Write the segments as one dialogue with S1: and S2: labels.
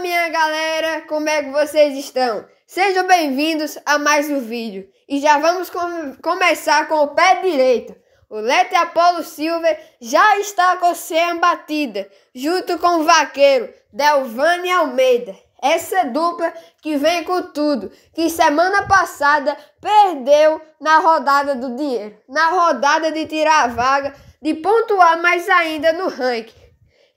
S1: minha galera, como é que vocês estão? Sejam bem-vindos a mais um vídeo e já vamos com começar com o pé direito. O Lete Apolo Silva já está com sem batida, junto com o vaqueiro Delvani Almeida. Essa é dupla que vem com tudo, que semana passada perdeu na rodada do dinheiro, na rodada de tirar a vaga, de pontuar mais ainda no ranking.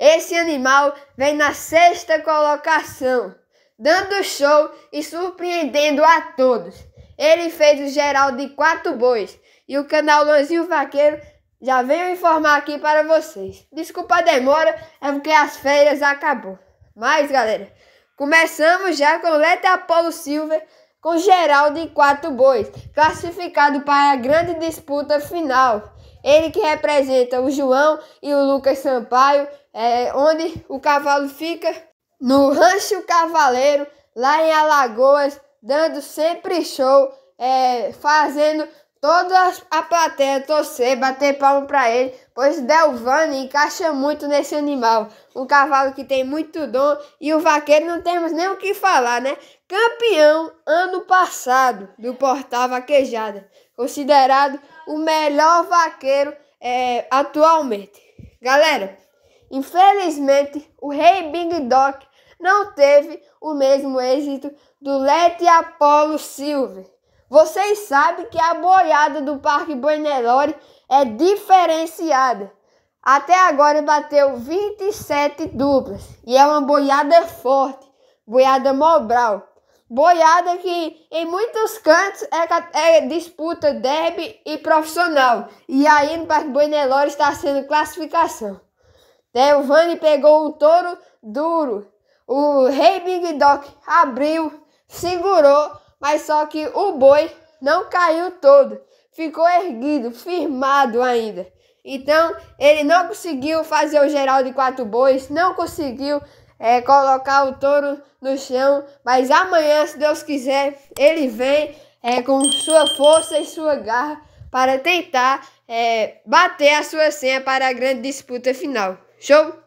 S1: Esse animal vem na sexta colocação, dando show e surpreendendo a todos. Ele fez o geral de quatro bois e o canal Lanzinho Vaqueiro já veio informar aqui para vocês. Desculpa a demora, é porque as férias acabou. Mas, galera, começamos já com Leta Apolo Silva com geral de quatro bois, classificado para a grande disputa final. Ele que representa o João e o Lucas Sampaio, é, onde o cavalo fica no Rancho Cavaleiro, lá em Alagoas, dando sempre show, é, fazendo Toda a plateia torcer, bater palmo para ele, pois Delvani encaixa muito nesse animal. Um cavalo que tem muito dom e o vaqueiro não temos nem o que falar, né? Campeão ano passado do Portal Vaquejada, considerado o melhor vaqueiro é, atualmente. Galera, infelizmente o Rei Big Doc não teve o mesmo êxito do Lete Apollo Silver vocês sabem que a boiada do Parque Benelore é diferenciada. Até agora bateu 27 duplas e é uma boiada forte, boiada Mobral. Boiada que em muitos cantos é, é disputa derby e profissional. E aí no Parque Benelore está sendo classificação. O Vani pegou um touro duro. O Rei Big Doc abriu, segurou mas só que o boi não caiu todo, ficou erguido, firmado ainda. Então ele não conseguiu fazer o geral de quatro bois, não conseguiu é, colocar o touro no chão. Mas amanhã, se Deus quiser, ele vem é, com sua força e sua garra para tentar é, bater a sua senha para a grande disputa final. Show?